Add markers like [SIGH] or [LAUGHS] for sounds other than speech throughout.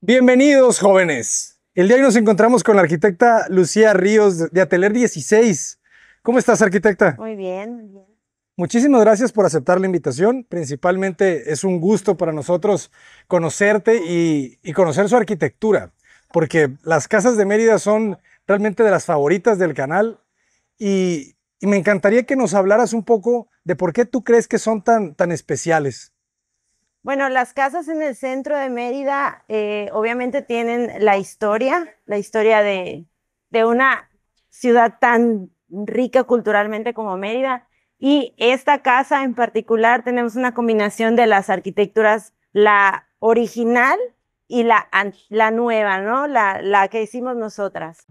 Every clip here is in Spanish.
Bienvenidos, jóvenes. El día de hoy nos encontramos con la arquitecta Lucía Ríos de Ateler 16. ¿Cómo estás, arquitecta? Muy bien, muy bien. Muchísimas gracias por aceptar la invitación. Principalmente es un gusto para nosotros conocerte y, conocer su arquitectura, porque las casas de Mérida son realmente de las favoritas del canal y, y me encantaría que nos hablaras un poco de por qué tú crees que son tan, tan especiales. Bueno, las casas en el centro de Mérida eh, obviamente tienen la historia, la historia de, una ciudad tan rica culturalmente como Mérida. Y esta casa en particular tenemos una combinación de las arquitecturas, la original y la, la nueva, ¿no? la que hicimos nosotras.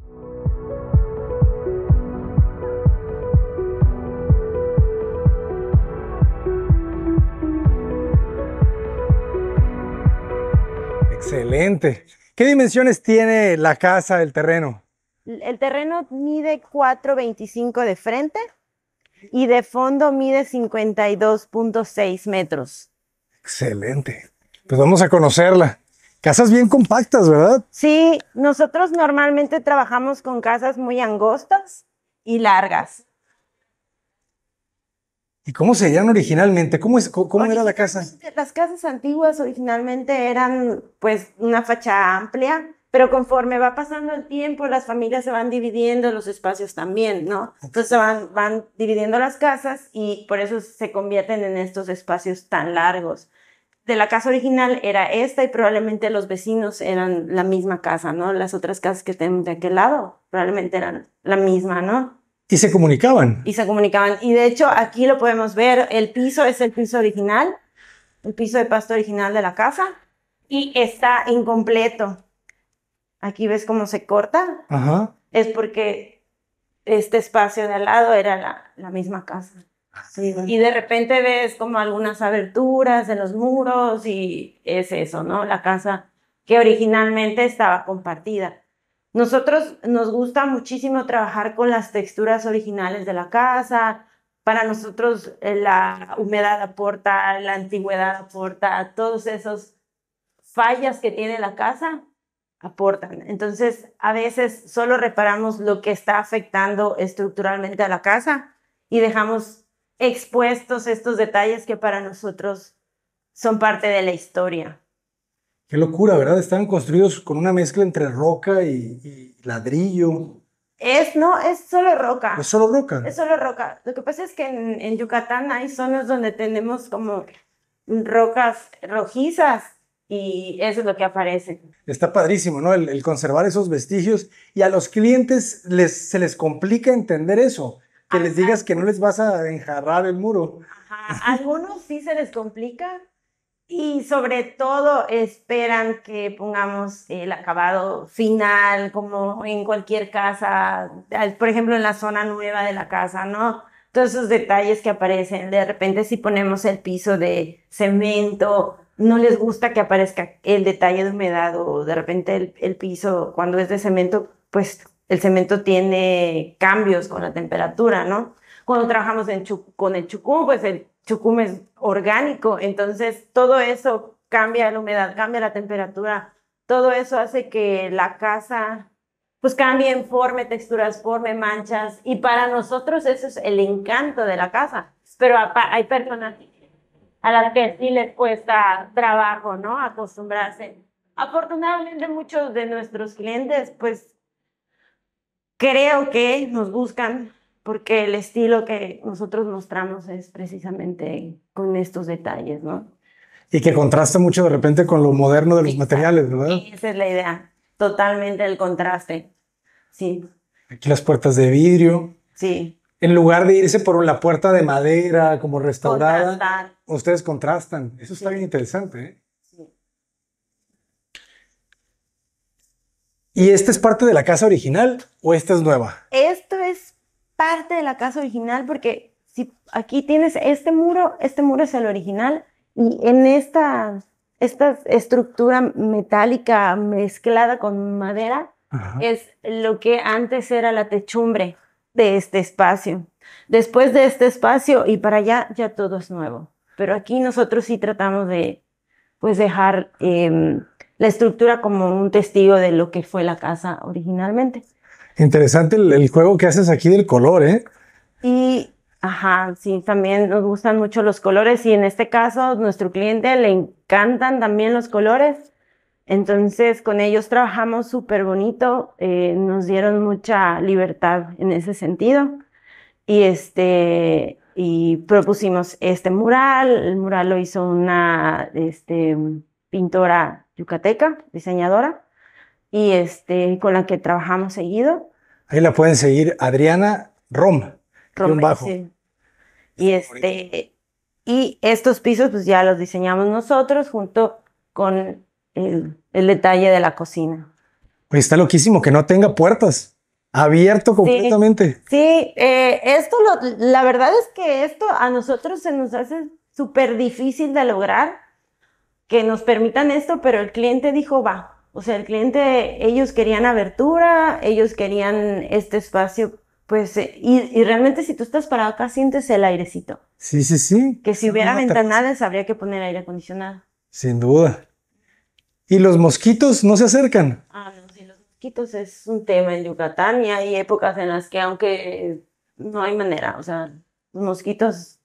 Excelente. ¿Qué dimensiones tiene la casa, el terreno? El terreno mide 4.25 de frente y de fondo mide 52.6 metros. Excelente. Pues vamos a conocerla. Casas bien compactas, ¿verdad? Sí, nosotros normalmente trabajamos con casas muy angostas y largas. ¿Y cómo se llaman originalmente? ¿Cómo, era la casa? Pues, las casas antiguas originalmente eran pues una facha amplia, pero conforme va pasando el tiempo, las familias se van dividiendo, los espacios también, ¿no? Entonces van, van dividiendo las casas y por eso se convierten en estos espacios tan largos. De la casa original era esta y probablemente los vecinos eran la misma casa, ¿no? Las otras casas que tenemos de aquel lado probablemente eran la misma, ¿no? Y se comunicaban. Y se comunicaban. Y de hecho, aquí lo podemos ver, el piso es el piso original, el piso de pasto original de la casa, y está incompleto. Aquí ves cómo se corta. Ajá. Es porque este espacio de al lado era la, misma casa. Sí, Y de repente ves como algunas aberturas en los muros y es eso, ¿no? La casa que originalmente estaba compartida. Nosotros nos gusta muchísimo trabajar con las texturas originales de la casa. Para nosotros eh, la humedad aporta, la antigüedad aporta, todos esos fallas que tiene la casa aportan. Entonces, a veces solo reparamos lo que está afectando estructuralmente a la casa y dejamos expuestos estos detalles que para nosotros son parte de la historia. Qué locura, ¿verdad? están construidos con una mezcla entre roca y, ladrillo. Es, no, es solo roca. Es solo roca. Es solo roca. Lo que pasa es que en, Yucatán hay zonas donde tenemos como rocas rojizas y eso es lo que aparece. Está padrísimo, ¿no? El, conservar esos vestigios y a los clientes les, se les complica entender eso, que les digas que no les vas a enjarrar el muro. Ajá. Algunos sí se les complica, y sobre todo esperan que pongamos el acabado final, como en cualquier casa, por ejemplo en la zona nueva de la casa, ¿no? Todos esos detalles que aparecen, de repente si ponemos el piso de cemento, no les gusta que aparezca el detalle de humedad o de repente el, piso cuando es de cemento, pues el cemento tiene cambios con la temperatura, ¿no? Cuando trabajamos en con el chucú, pues el chucum es orgánico, entonces todo eso cambia la humedad, cambia la temperatura, todo eso hace que la casa pues en forma, texturas, forme manchas. Y para nosotros eso es el encanto de la casa. Pero hay personas a las que sí les cuesta trabajo, ¿no? Acostumbrarse. Afortunadamente muchos de nuestros clientes, pues creo que nos buscan porque el estilo que nosotros mostramos es precisamente con estos detalles, ¿no? Y que contrasta mucho de repente con lo moderno de los materiales, ¿verdad? Sí, esa es la idea, totalmente el contraste, sí. Aquí las puertas de vidrio. Sí. En lugar de irse por la puerta de madera como restaurada, ustedes contrastan. Eso está bien interesante. ¿eh? Sí. ¿Y esta es parte de la casa original o esta es nueva? Esto es parte de la casa original porque si aquí tienes este muro, este muro es el original y en esta, esta estructura metálica mezclada con madera es lo que antes era la techumbre de este espacio. Después de este espacio y para allá ya todo es nuevo. Pero aquí nosotros sí tratamos de pues dejar em, la estructura como un testigo de lo que fue la casa originalmente. Interesante el, juego que haces aquí del color, ¿eh? Y, ajá, sí, también nos gustan mucho los colores y en este caso nuestro cliente le encantan también los colores. Entonces, con ellos trabajamos súper bonito, eh, nos dieron mucha libertad en ese sentido. Y, este, y propusimos este mural, el mural lo hizo una este, pintora yucateca, diseñadora y este, con la que trabajamos seguido. Ahí la pueden seguir Adriana Rom. Rom Y este y estos pisos pues ya los diseñamos nosotros junto con el, detalle de la cocina. Pues está loquísimo que no tenga puertas. Abierto completamente. Sí, eh, esto la verdad es que esto a nosotros se nos hace súper difícil de lograr que nos permitan esto, pero el cliente dijo, va, o sea, el cliente, ellos querían abertura, ellos querían este espacio, pues, eh, y, realmente si tú estás parado acá sientes el airecito. Sí, sí, sí. Que si hubiera ventanales habría que poner aire acondicionado. Sin duda. ¿Y los mosquitos no se acercan? Ah, no, sí, los mosquitos es un tema en Yucatán y hay épocas en las que aunque eh, no hay manera, o sea, los mosquitos...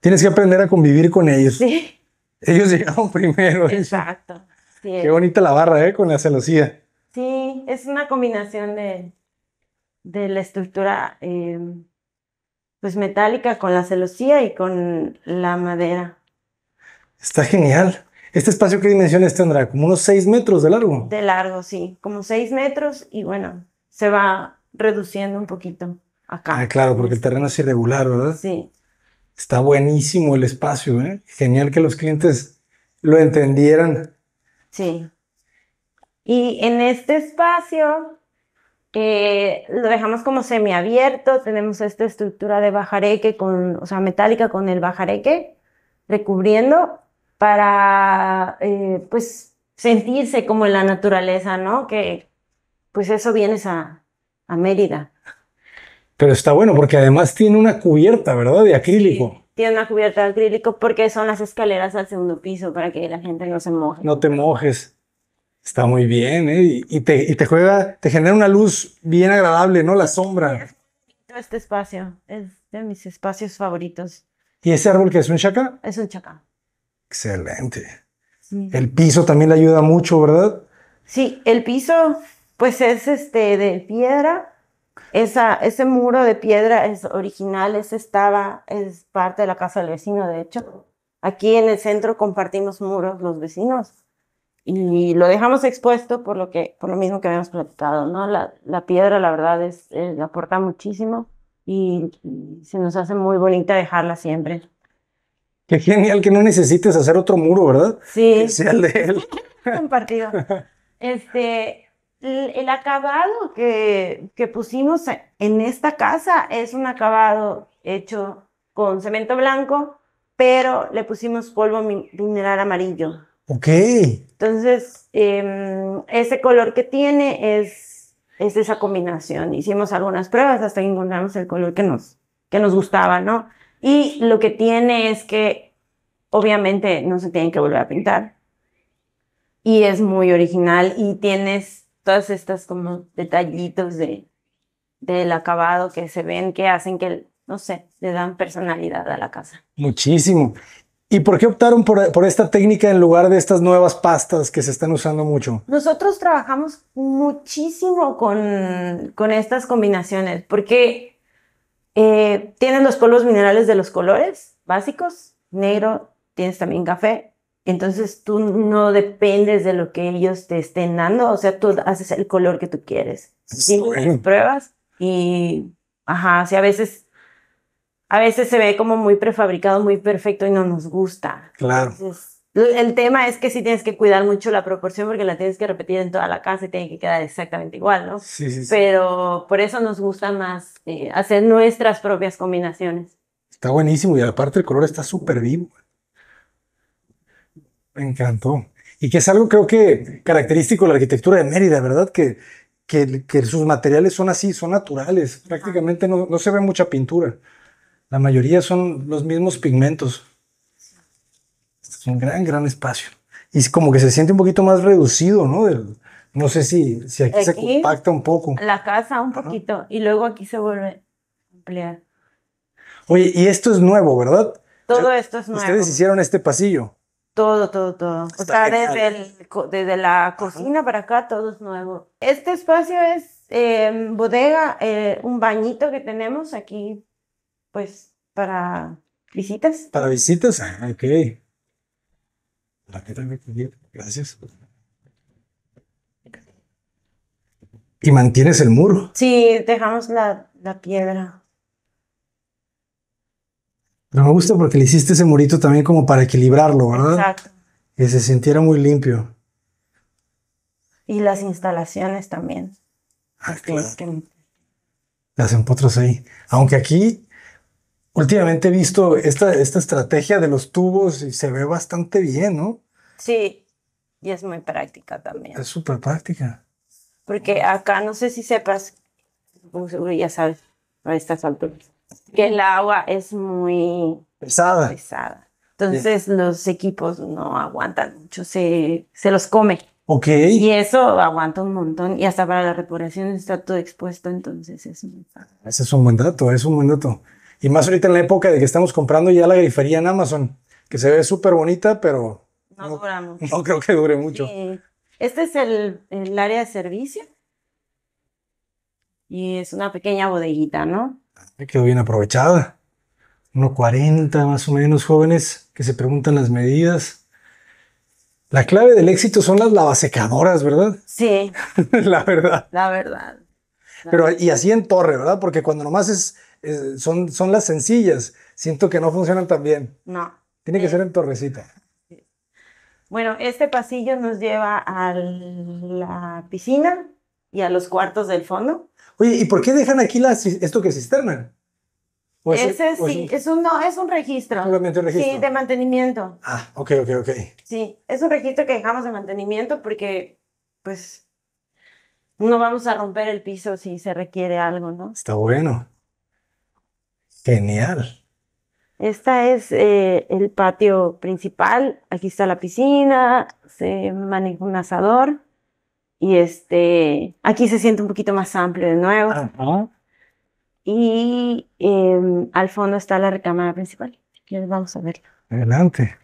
Tienes que aprender a convivir con ellos. Sí. Ellos [LAUGHS] llegaron primero. Exacto. Qué bonita la barra, ¿eh? Con la celosía. Sí, es una combinación de, la estructura em, pues metálica con la celosía y con la madera. Está genial. ¿Este espacio qué dimensiones tendrá? ¿Como unos 6 metros de largo? De largo, sí, como 6 metros y bueno, se va reduciendo un poquito acá. Ah, claro, porque el terreno es irregular, ¿verdad? Sí. Está buenísimo el espacio, ¿eh? Genial que los clientes lo entendieran Sí. Y en este espacio eh, lo dejamos como semiabierto, tenemos esta estructura de bajareque con, o sea, metálica con el bajareque recubriendo para, eh, pues, sentirse como en la naturaleza, ¿no? Que, pues, eso viene a, Mérida. Pero está bueno porque además tiene una cubierta, ¿verdad? De acrílico tiene una cubierta de acrílico porque son las escaleras al segundo piso para que la gente no se moje. No te mojes. Está muy bien, ¿eh? Y, te, juega, te genera una luz bien agradable, ¿no? La sombra. Este espacio es de mis espacios favoritos. ¿Y ese árbol que es un chaca? Es un chaca. Excelente. El piso también le ayuda mucho, ¿verdad? Sí, el piso, pues es este de piedra esa, ese muro de piedra es original, ese estaba, es parte de la casa del vecino, de hecho. Aquí en el centro compartimos muros los vecinos y lo dejamos expuesto por lo, que, por lo mismo que habíamos platicado, ¿no? La, la piedra, la verdad, es, aporta muchísimo y, se nos hace muy bonita dejarla siempre. Qué genial que no necesites hacer otro muro, ¿verdad? Sí. Que el de él. [LAUGHS] Compartido. [LAUGHS] Este, el acabado que, pusimos e, en esta casa es un acabado hecho con cemento blanco, pero le pusimos polvo mineral amarillo. Ok. Entonces, em, ese color que tiene es, es esa combinación. Hicimos algunas pruebas hasta que encontramos el color que nos, que nos gustaba, ¿no? Y lo que tiene es que obviamente no se tiene que volver a pintar. Y es muy original y tienes todas estas como detallitos de, del acabado que se ven que hacen que, no sé, le dan personalidad a la casa. Muchísimo. ¿Y por qué optaron por, esta técnica en lugar de estas nuevas pastas que se están usando mucho? Nosotros trabajamos muchísimo con, estas combinaciones porque eh, tienen los polvos minerales de los colores básicos, negro, tienes también café, entonces tú no dependes de lo que ellos te estén dando, o sea, tú haces el color que tú quieres. Sí, pruebas y, ajá, sí, a veces, a veces se ve como muy prefabricado, muy perfecto y no nos gusta. Claro. el tema es que sí tienes que cuidar mucho la proporción porque la tienes que repetir en toda la casa y tiene que quedar exactamente igual, ¿no? Sí, sí. sí. Pero por eso nos gusta más eh, hacer nuestras propias combinaciones. Está buenísimo y aparte el color está súper vivo. Me encantó. Y que es algo creo que característico de la arquitectura de Mérida, ¿verdad? Que, que, sus materiales son así, son naturales. Prácticamente no, se ve mucha pintura. La mayoría son los mismos pigmentos. es un gran, gran espacio. Y como que se siente un poquito más reducido, ¿no? no sé si, si aquí, se compacta un poco. La casa un poquito y luego aquí se vuelve a ampliar. Oye, y esto es nuevo, ¿verdad? Todo esto es nuevo. Ustedes hicieron este pasillo. Todo, todo, todo. O sea, desde, la cocina para acá todo es nuevo. Este espacio es em, bodega, eh, un bañito que tenemos aquí, pues, para visitas. Para visitas, ah, ok. que también, gracias. ¿Y mantienes el muro? Sí, dejamos la, la piedra. Pero me gusta porque le hiciste ese murito también como para equilibrarlo, ¿verdad? Exacto. Que se sintiera muy limpio. Y las instalaciones también. Ah, claro. Las empotras ahí. Aunque aquí últimamente he visto esta, esta estrategia de los tubos y se ve bastante bien, ¿no? Sí, y es muy práctica también. Es súper práctica. Porque acá no sé si sepas, seguro ya sabes, a estas alturas que el agua es muy pesada. pesada. Entonces los equipos no aguantan mucho, se, se los come. Ok. Y eso aguanta un montón y hasta para la reparación está todo expuesto, entonces es muy ah, Ese es un buen dato, es un buen dato. Y más ahorita en la época de que estamos comprando ya la grifería en Amazon, que se ve súper bonita, pero... No, dura mucho. [LAUGHS] No creo que dure mucho. Este es el, el área de servicio. Y es una pequeña bodeguita, ¿no? quedó bien aprovechada. 1.40 más o menos jóvenes que se preguntan las medidas. La clave del éxito son las lavasecadoras, ¿verdad? Sí. [LAUGHS] la verdad. La verdad. Pero y así en torre, ¿verdad? Porque cuando nomás es, son, son las sencillas, siento que no funcionan tan bien. No. Tiene que ser en torrecita. Bueno, este pasillo nos lleva a la piscina y a los cuartos del fondo. Oye, ¿y por qué dejan aquí esto que es Ese sí, es un, no, es un registro. Solamente registro. Sí, de mantenimiento. Ah, ok, ok, ok. Sí, es un registro que dejamos de mantenimiento porque, pues, no vamos a romper el piso si se requiere algo, ¿no? Está bueno. Genial. Esta es eh, el patio principal. Aquí está la piscina, se maneja un asador. Y este, aquí se siente un poquito más amplio de nuevo. Y em, al fondo está la recámara principal. Vamos a verla. Adelante.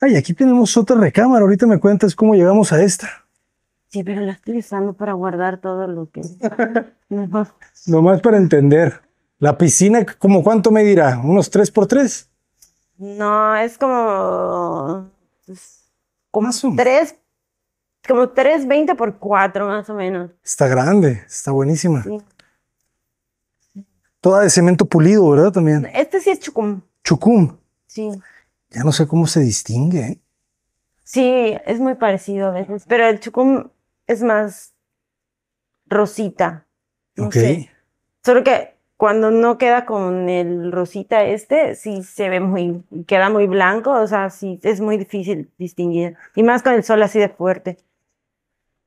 Ay, aquí tenemos otra recámara. Ahorita me cuentas cómo llegamos a esta. Sí, pero la estoy usando para guardar todo lo que. [LAUGHS] Nomás para entender. La piscina, ¿como cuánto me dirá? ¿Unos tres por tres? No, es como. Pues, ¿Cómo por Tres como 320 por 4 más o menos. Está grande, está buenísima. Toda de cemento pulido, ¿verdad? También. Este sí es chucum. Chucum. Sí. Ya no sé cómo se distingue. ¿eh? Sí, es muy parecido a veces, pero el chucum es más rosita. No Solo que cuando no queda con el rosita este, sí se ve muy, queda muy blanco, o sea, sí es muy difícil distinguir. Y más con el sol así de fuerte.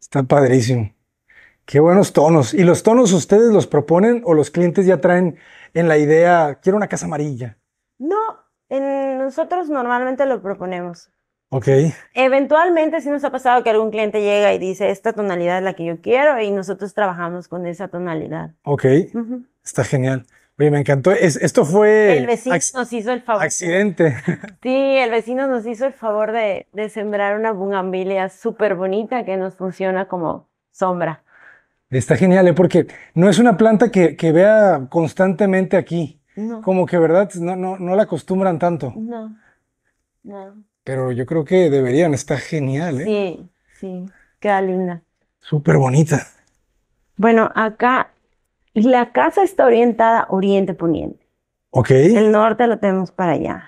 Está padrísimo. Qué buenos tonos. ¿Y los tonos ustedes los proponen o los clientes ya traen en la idea, quiero una casa amarilla? No, en nosotros normalmente lo proponemos. Ok. Eventualmente sí nos ha pasado que algún cliente llega y dice, esta tonalidad es la que yo quiero y nosotros trabajamos con esa tonalidad. Ok. Está genial me encantó. esto fue. El vecino nos hizo el favor. Accidente. [LAUGHS] Sí, el vecino nos hizo el favor de, sembrar una bugambilia súper bonita que nos funciona como sombra. Está genial, ¿eh? porque no es una planta que, vea constantemente aquí. Como que, ¿verdad? No, no, no la acostumbran tanto. No. No. Pero yo creo que deberían, está genial, ¿eh? Sí, sí, queda linda. Súper bonita. Bueno, acá la casa está orientada oriente-poniente. Ok. El norte lo tenemos para allá.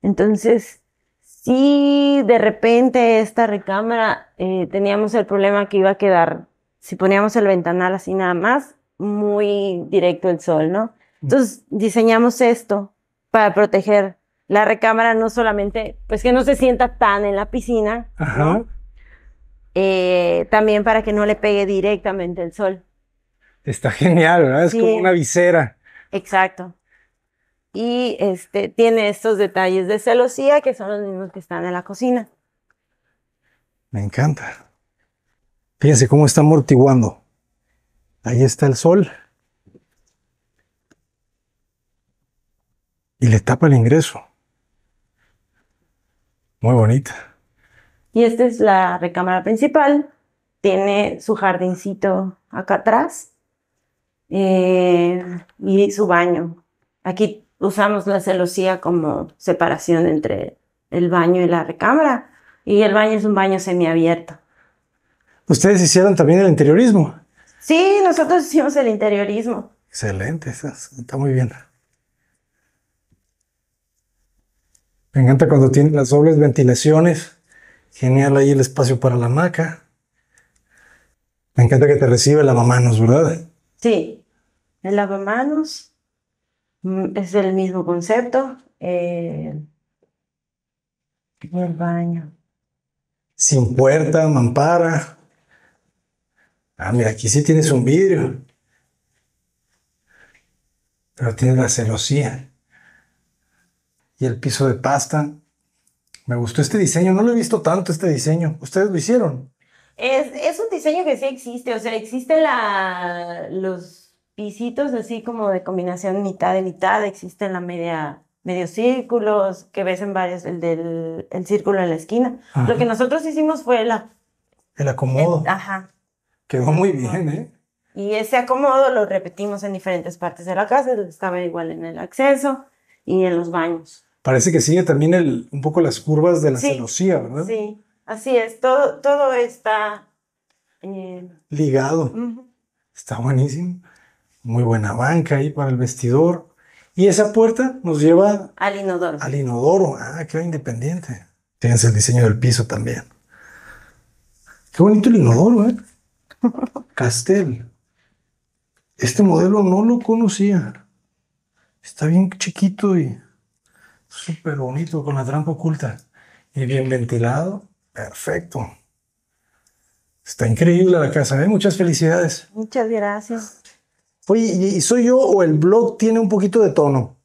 Entonces, si de repente esta recámara eh, teníamos el problema que iba a quedar, si poníamos el ventanal así nada más, muy directo el sol, ¿no? Entonces diseñamos esto para proteger la recámara, no solamente, pues que no se sienta tan en la piscina, eh, también para que no le pegue directamente el sol. Está genial, ¿verdad? Es como una visera. Exacto. Y este, tiene estos detalles de celosía que son los mismos que están en la cocina. Me encanta. Fíjense cómo está amortiguando. Ahí está el sol. Y le tapa el ingreso. Muy bonita. Y esta es la recámara principal. Tiene su jardincito acá atrás eh, y su baño. Aquí usamos la celosía como separación entre el baño y la recámara. Y el baño es un baño semiabierto. Ustedes hicieron también el interiorismo. Sí, nosotros hicimos el interiorismo. Excelente, está, muy bien. Me encanta cuando tiene las dobles ventilaciones. Genial ahí el espacio para la maca Me encanta que te recibe la mamá, ¿no es verdad? Sí, el lavamanos mm, es el mismo concepto. el eh, baño. Sin puerta, mampara. Ah, mira, aquí sí tienes un vidrio. Pero tienes la celosía. Y el piso de pasta. Me gustó este diseño. No lo he visto tanto este diseño. ¿Ustedes lo hicieron? Es, un diseño que sí existe, o sea, existen los pisitos así como de combinación mitad de mitad, existen la media medio círculos que ves en varios, el del el círculo en la esquina. Lo que nosotros hicimos fue la... El acomodo. ajá. Quedó muy bien, ¿eh? Y ese acomodo lo repetimos en diferentes partes de la casa, estaba igual en el acceso y en los baños. Parece que sigue también un poco las curvas de la celosía, ¿verdad? Sí. Así es, todo, todo está eh, ligado. Está buenísimo. Muy buena banca ahí para el vestidor. Y esa puerta nos lleva al inodoro. Al inodoro, ah, qué independiente. Tienes el diseño del piso también. Qué bonito el inodoro, ¿eh? [LAUGHS] Castel. Este modelo no lo conocía. Está bien chiquito y súper bonito, con la trampa oculta y bien ventilado. Perfecto. Está increíble la casa, ¿eh? Muchas felicidades. Muchas gracias. Oye, ¿y soy yo o el blog tiene un poquito de tono?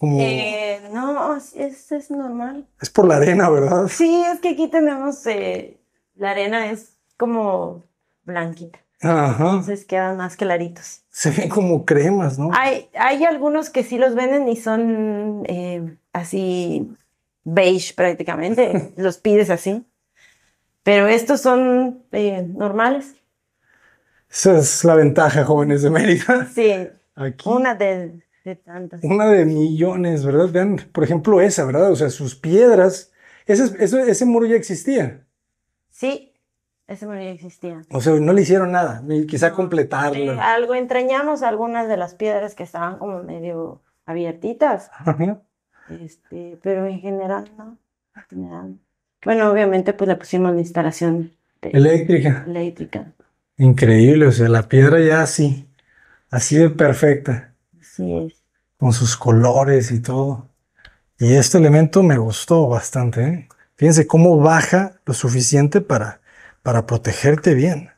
Eh, no, es, normal. Es por la arena, ¿verdad? Sí, es que aquí tenemos, eh, la arena es como blanquita. Ajá. Entonces quedan más claritos. Se ven como cremas, ¿no? Hay, hay algunos que sí los venden y son eh, así beige prácticamente, [LAUGHS] los pides así. Pero estos son eh, normales. Esa es la ventaja, jóvenes de América. Sí. Aquí. Una de, de, tantas. Una de millones, ¿verdad? Vean, por ejemplo, esa, ¿verdad? O sea, sus piedras. Ese, ese, ese muro ya existía. Sí, ese muro ya existía. O sea, no le hicieron nada, quizá completarlo. algo entrañamos algunas de las piedras que estaban como medio abiertitas. Este, pero en general, no. Bueno, obviamente, pues le pusimos la instalación eléctrica. Eléctrica. Increíble, o sea, la piedra ya así, así de perfecta. Así es. Con sus colores y todo. Y este elemento me gustó bastante. ¿eh? Fíjense cómo baja lo suficiente para, para protegerte bien.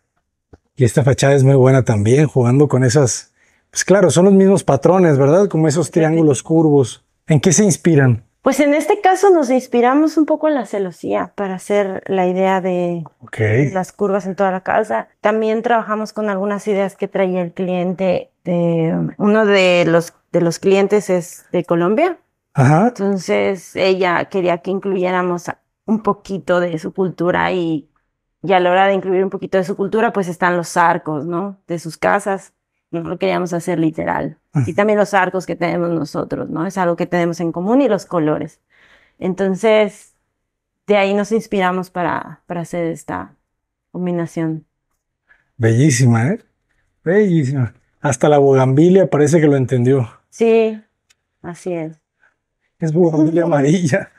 Y esta fachada es muy buena también, jugando con esas. Pues claro, son los mismos patrones, ¿verdad? Como esos triángulos curvos. ¿En qué se inspiran? Pues en este caso nos inspiramos un poco en la celosía para hacer la idea de las curvas en toda la casa. También trabajamos con algunas ideas que traía el cliente. De, uno de los, de los clientes es de Colombia. Ajá. Entonces ella quería que incluyéramos un poquito de su cultura y, ya a la hora de incluir un poquito de su cultura, pues están los arcos, ¿no? De sus casas lo queríamos hacer literal. Ah. Y también los arcos que tenemos nosotros, ¿no? Es algo que tenemos en común y los colores. Entonces, de ahí nos inspiramos para, para hacer esta combinación. Bellísima, ¿eh? Bellísima. Hasta la bogambilia parece que lo entendió. Sí, así es. Es bugambilia [LAUGHS] amarilla.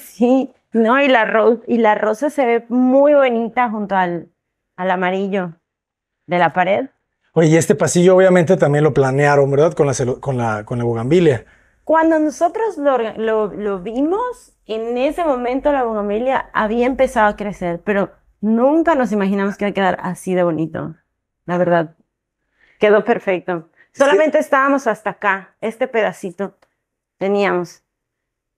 Sí, no, y la, y la rosa se ve muy bonita junto al, al amarillo de la pared. Oye, y este pasillo obviamente también lo planearon, ¿verdad? Con la, con la, con la bugambilia. Cuando nosotros lo, lo, vimos, en ese momento la bugambilia había empezado a crecer, pero nunca nos imaginamos que iba a quedar así de bonito. La verdad, quedó perfecto. Solamente estábamos hasta acá, este pedacito teníamos.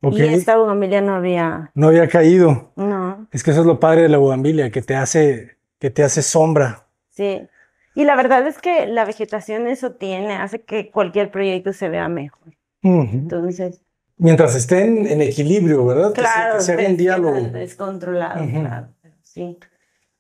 Y esta bugambilia no había... No había caído. No. Es que eso es lo padre de la bugambilia, que te hace, que te hace sombra. Sí. Y la verdad es que la vegetación eso tiene, hace que cualquier proyecto se vea mejor. Entonces. Mientras estén en equilibrio, ¿verdad? Claro. Que se, un pues, diálogo. Descontrolado, claro. Sí.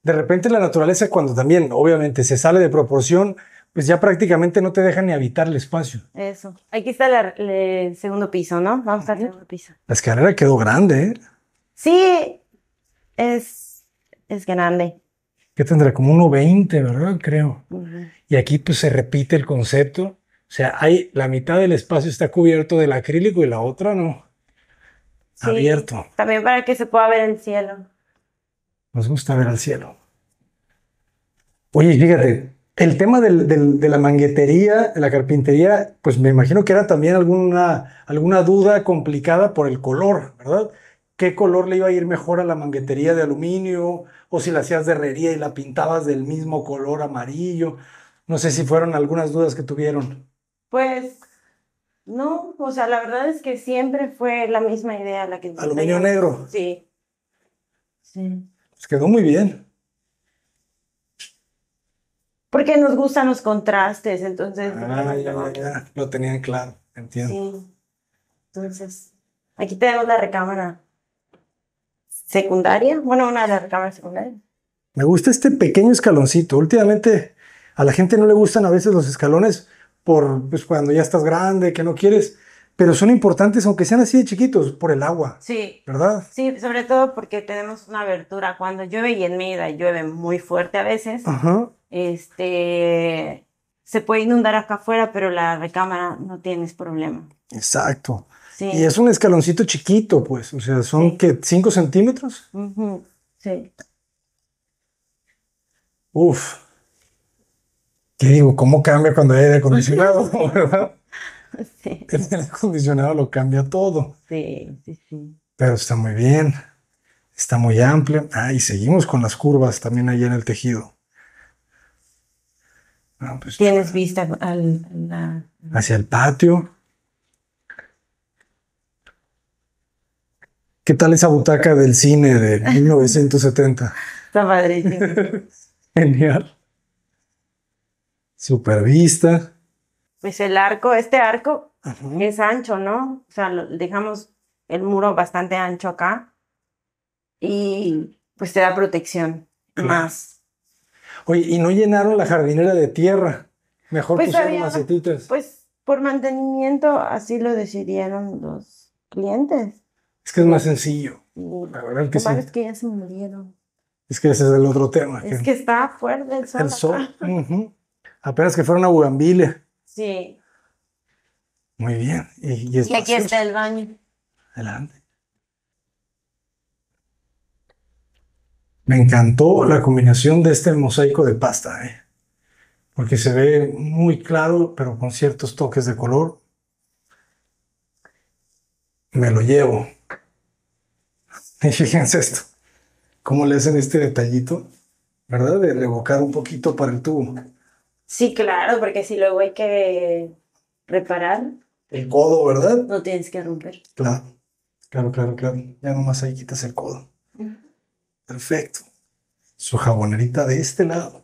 De repente la naturaleza, cuando también, obviamente, se sale de proporción, pues ya prácticamente no te deja ni habitar el espacio. Eso. Aquí está el segundo piso, ¿no? Vamos al segundo piso. La escalera quedó grande, ¿eh? Sí, es, es grande que tendrá como 1,20, ¿verdad? Creo. Y aquí pues se repite el concepto. O sea, hay, la mitad del espacio está cubierto del acrílico y la otra no. Abierto. También para que se pueda ver el cielo. Nos gusta ver el cielo. Oye, fíjate, el tema de la manguetería, de la carpintería, pues me imagino que era también alguna, alguna duda complicada por el color, ¿verdad? qué color le iba a ir mejor a la manguetería de aluminio, o si la hacías de herrería y la pintabas del mismo color amarillo. No sé si fueron algunas dudas que tuvieron. Pues no, o sea, la verdad es que siempre fue la misma idea la que... Aluminio negro. Sí. Sí. Pues quedó muy bien. Porque nos gustan los contrastes, entonces... Ah, ya, ya, ya, lo tenían claro, entiendo. Sí. Entonces, aquí tenemos la recámara secundaria, bueno, una de las recámaras secundarias. Me gusta este pequeño escaloncito. Últimamente a la gente no le gustan a veces los escalones por pues, cuando ya estás grande, que no quieres, pero son importantes aunque sean así de chiquitos, por el agua. Sí. ¿Verdad? Sí, sobre todo porque tenemos una abertura cuando llueve y en Mida llueve muy fuerte a veces. Ajá. Este se puede inundar acá afuera, pero la recámara no tienes problema. Exacto. Y es un escaloncito chiquito, pues, o sea, son que 5 centímetros. Sí. Uf. ¿Qué digo? ¿Cómo cambia cuando hay aire acondicionado, [LAUGHS] verdad? Sí. El aire acondicionado lo cambia todo. Sí, sí, sí. Pero está muy bien. Está muy amplio. Ah, y seguimos con las curvas también ahí en el tejido. Ah, pues, Tienes ah. vista hacia el patio. ¿Qué tal esa butaca del cine de 1970? [LAUGHS] Está padrísimo. [LAUGHS] Genial. Super vista. Pues el arco, este arco es ancho, ¿no? O sea, dejamos el muro bastante ancho acá y pues te da protección más. Oye, y no llenaron la jardinera de tierra. Mejor pues pusieron macetitas. Pues por mantenimiento así lo decidieron los clientes. Es que es más sencillo. la verdad que sí. es que ya se murieron. Es que ese es el otro tema. Es que, está fuerte el sol. El sol. [LAUGHS] Apenas que fuera una Bugambilia. Sí. Muy bien. Y, aquí está el baño. Adelante. Me encantó la combinación de este mosaico de pasta, ¿eh? porque se ve muy claro, pero con ciertos toques de color. Me lo llevo. [LAUGHS] fíjense esto, cómo le hacen este detallito, ¿verdad? De revocar un poquito para el tubo. Sí, claro, porque si luego hay que reparar. El codo, ¿verdad? No tienes que romper. Claro, claro, claro, claro. Ya nomás ahí quitas el codo. Perfecto. Su jabonerita de este lado.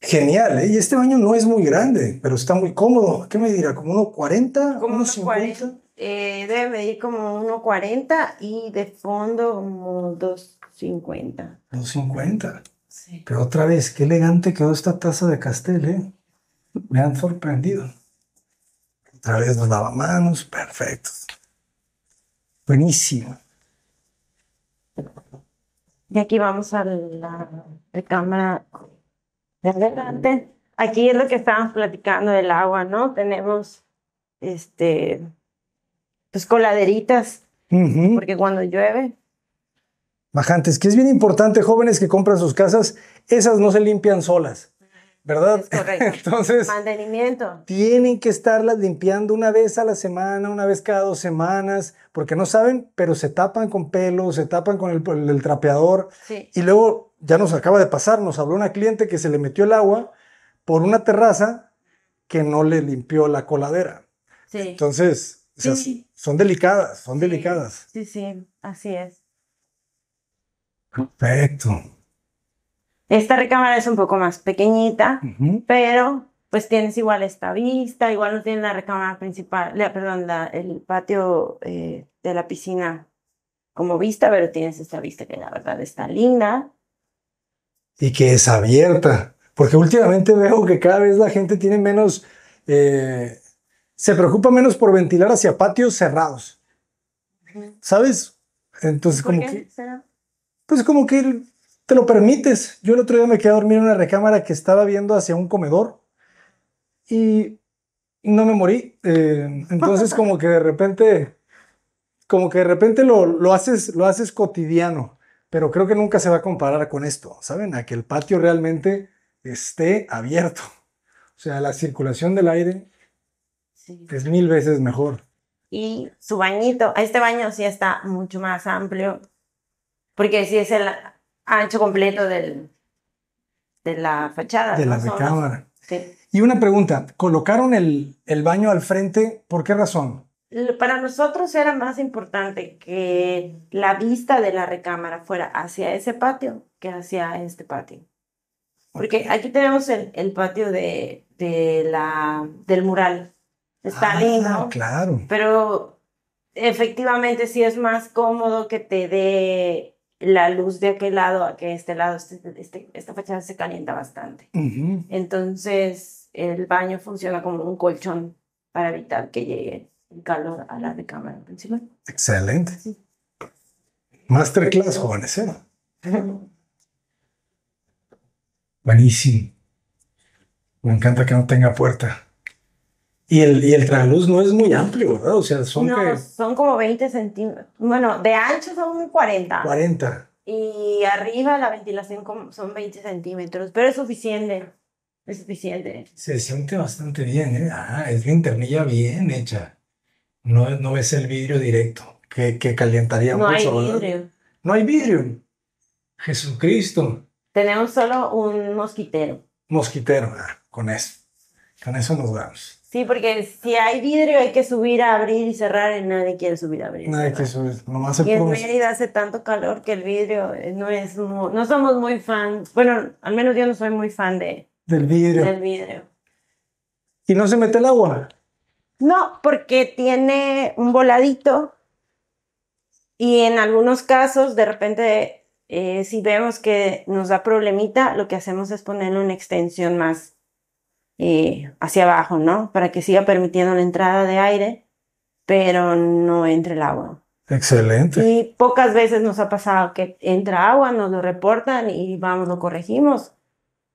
Genial, ¿eh? Y este baño no es muy grande, pero está muy cómodo. ¿Qué me dirá? ¿Como 40? ¿Como 40. Eh, debe medir como 1,40 y de fondo como 2,50. 2,50. Sí. Pero otra vez, qué elegante quedó esta taza de castel, ¿eh? Me han sorprendido. Otra vez nos daba manos, perfecto. Buenísimo. Y aquí vamos a la recámara de adelante. Aquí es lo que estábamos platicando del agua, ¿no? Tenemos este pues coladeritas, porque cuando llueve. Bajantes, que es bien importante, jóvenes que compran sus casas, esas no se limpian solas, ¿verdad? Es correcto. [LAUGHS] Entonces, mantenimiento. Tienen que estarlas limpiando una vez a la semana, una vez cada dos semanas, porque no saben, pero se tapan con pelo, se tapan con el, trapeador. Y luego ya nos acaba de pasar, nos habló una cliente que se le metió el agua por una terraza que no le limpió la coladera. Sí. Entonces, son delicadas, son delicadas. Sí, sí, así es. Perfecto. Esta recámara es un poco más pequeñita, pero pues tienes igual esta vista, igual no tienes la recámara principal, perdón, el patio eh, de la piscina como vista, pero tienes esta vista que la verdad está linda. Y que es abierta, porque últimamente veo que cada vez la gente tiene menos... Eh, se preocupa menos por ventilar hacia patios cerrados. ¿Sabes? Entonces, como que. Pues como que te lo permites. Yo el otro día me quedé a dormir en una recámara que estaba viendo hacia un comedor y no me morí. Eh, entonces, [LAUGHS] como que de repente, como que de repente lo, lo, haces, lo haces cotidiano, pero creo que nunca se va a comparar con esto, ¿saben? A que el patio realmente esté abierto. O sea, la circulación del aire, es mil veces mejor. Y su bañito, este baño sí está mucho más amplio, porque sí es el ancho completo del, de la fachada. De la recámara. Y una pregunta, ¿colocaron el, baño al frente? ¿Por qué razón? Para nosotros era más importante que la vista de la recámara fuera hacia ese patio que hacia este patio. Porque aquí tenemos el, patio de, la, del mural. Está ah, lindo. Claro. Pero efectivamente sí es más cómodo que te dé la luz de aquel lado a que este lado, este, este, esta fachada se calienta bastante. Entonces el baño funciona como un colchón para evitar que llegue el calor a la recámara principal. Excelente. Masterclass, jóvenes. ¿eh? Buenísimo. Me encanta que no tenga puerta. Y el, y el tragaluz no es muy amplio, ¿verdad? O sea, son. No, son como 20 centímetros. Bueno, de ancho son 40. 40. Y arriba la ventilación son 20 centímetros, pero es suficiente. Es suficiente. Se siente bastante bien, ¿eh? Ah, es linternilla bien hecha. No, no el vidrio directo, que, que mucho. No hay vidrio. No hay vidrio. Jesucristo. Tenemos solo un mosquitero. Mosquitero, ah, con eso. Con eso nos vamos. Sí, porque si hay vidrio hay que subir a abrir y cerrar y nadie quiere subir a abrir. Nadie quiere subir, nomás se Y en Mérida hace tanto calor que el vidrio eh, no es no somos muy fans, bueno, al menos yo no soy muy fan de del vidrio. Del vidrio. ¿Y no se mete el agua? No, porque tiene un voladito y en algunos casos de repente eh, si vemos que nos da problemita, lo que hacemos es ponerle una extensión más eh, hacia abajo, ¿no? Para que siga permitiendo la entrada de aire, pero no entre el agua. Excelente. Y pocas veces nos ha pasado que entra agua, nos lo reportan y vamos, lo corregimos.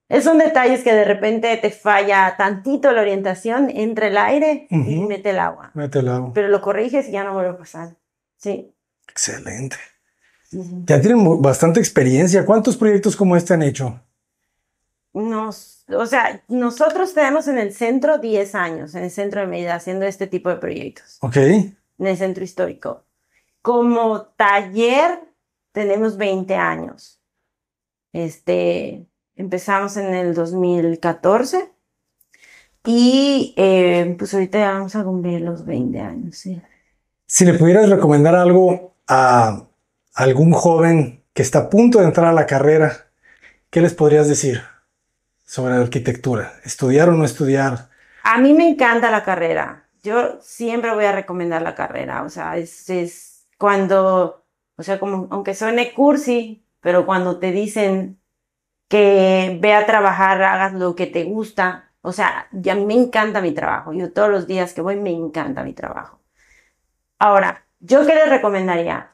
Es son detalles que de repente te falla tantito la orientación, entre el aire y mete el agua. Mete el agua. Pero lo corriges y ya no vuelve a pasar. Sí. Excelente. Ya tienen bastante experiencia. ¿Cuántos proyectos como este han hecho? nos, o sea, nosotros tenemos en el centro 10 años, en el centro de medida haciendo este tipo de proyectos. Ok. En el centro histórico. Como taller tenemos 20 años. Este, empezamos en el 2014 y eh, pues ahorita vamos a cumplir los 20 años. Si le pudieras recomendar algo a algún joven que está a punto de entrar a la carrera, ¿qué les podrías decir? sobre arquitectura? ¿Estudiar o no estudiar? A mí me encanta la carrera. Yo siempre voy a recomendar la carrera. O sea, es, cuando, o sea, como, aunque suene cursi, pero cuando te dicen que ve a trabajar, hagas lo que te gusta. O sea, ya me encanta mi trabajo. Yo todos los días que voy me encanta mi trabajo. Ahora, ¿yo qué les recomendaría?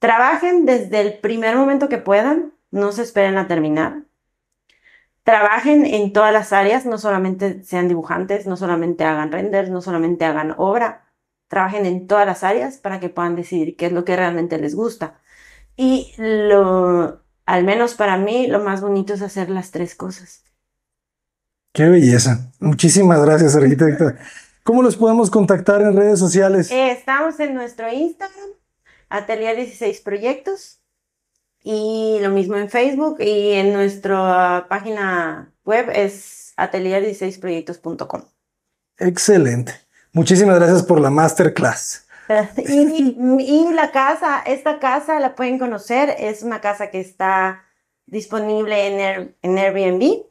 Trabajen desde el primer momento que puedan, no se esperen a terminar trabajen en todas las áreas, no solamente sean dibujantes, no solamente hagan renders, no solamente hagan obra, trabajen en todas las áreas para que puedan decidir qué es lo que realmente les gusta. Y lo, al menos para mí, lo más bonito es hacer las tres cosas. Qué belleza. Muchísimas gracias, arquitecta. ¿Cómo los podemos contactar en redes sociales? Eh, estamos en nuestro Instagram, Atelier 16 Proyectos. Y lo mismo en Facebook y en nuestra página web es atelier16proyectos.com. Excelente. Muchísimas gracias por la masterclass. [LAUGHS] Y, la casa, esta casa la pueden conocer, es una casa que está disponible en, Airbnb,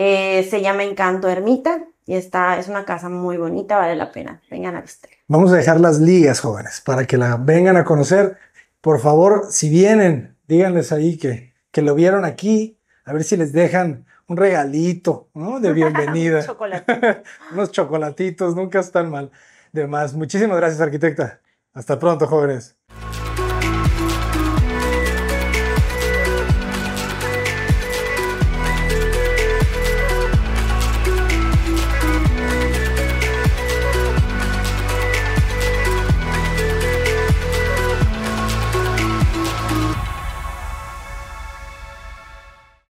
se llama Encanto Ermita y es una casa muy bonita, vale la pena, vengan a visitar. Vamos a dejar las ligas, jóvenes, para que la vengan a conocer. Por favor, si vienen díganles ahí que, que lo vieron aquí, a ver si les dejan un regalito, ¿no? De [LAUGHS] bienvenida. [LAUGHS] Unos chocolatitos, nunca están mal. De más, muchísimas gracias, arquitecta. Hasta pronto, jóvenes.